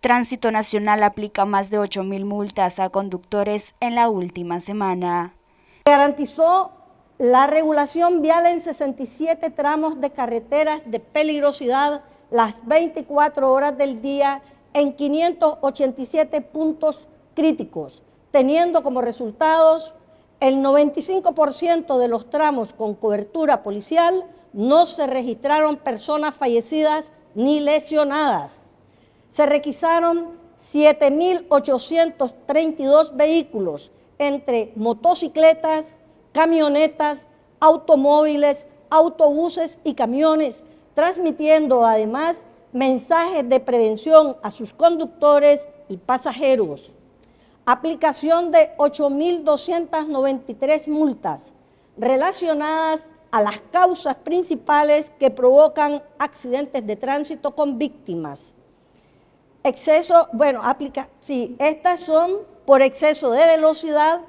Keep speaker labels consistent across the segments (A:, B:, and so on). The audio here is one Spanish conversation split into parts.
A: Tránsito Nacional aplica más de 8.000 multas a conductores en la última semana. Garantizó la regulación vial en 67
B: tramos de carreteras de peligrosidad las 24 horas del día en 587 puntos críticos, teniendo como resultados el 95% de los tramos con cobertura policial no se registraron personas fallecidas ni lesionadas se requisaron 7.832 vehículos entre motocicletas, camionetas, automóviles, autobuses y camiones, transmitiendo además mensajes de prevención a sus conductores y pasajeros. Aplicación de 8.293 multas relacionadas a las causas principales que provocan accidentes de tránsito con víctimas Exceso, bueno, aplica, sí, estas son por exceso de velocidad,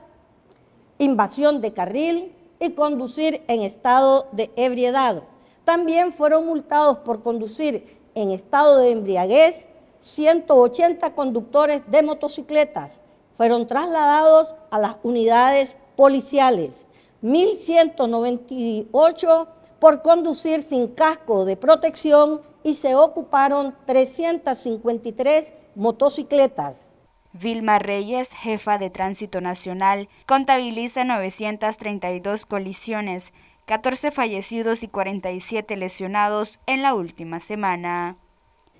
B: invasión de carril y conducir en estado de ebriedad. También fueron multados por conducir en estado de embriaguez 180 conductores de motocicletas. Fueron trasladados a las unidades policiales. 1198 por conducir sin casco de protección y se ocuparon 353
A: motocicletas. Vilma Reyes, jefa de Tránsito Nacional, contabiliza 932 colisiones, 14 fallecidos y 47 lesionados en la última semana.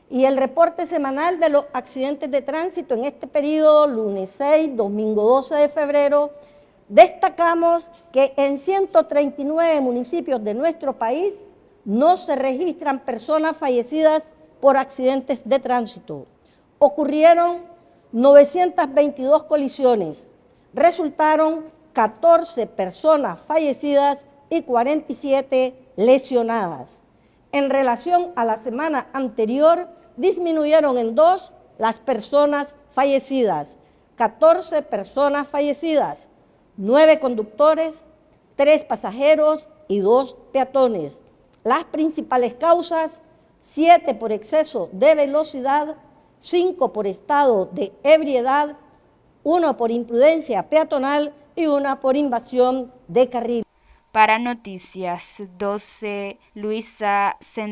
A: Y el reporte semanal de los accidentes de tránsito en este periodo, lunes 6, domingo 12 de
B: febrero, destacamos que en 139 municipios de nuestro país no se registran personas fallecidas por accidentes de tránsito. Ocurrieron 922 colisiones, resultaron 14 personas fallecidas y 47 lesionadas. En relación a la semana anterior, disminuyeron en dos las personas fallecidas, 14 personas fallecidas, 9 conductores, 3 pasajeros y 2 peatones. Las principales causas, 7 por exceso de velocidad, 5 por estado de ebriedad, 1 por imprudencia peatonal y 1 por invasión de carril. Para Noticias 12, Luisa Centeno.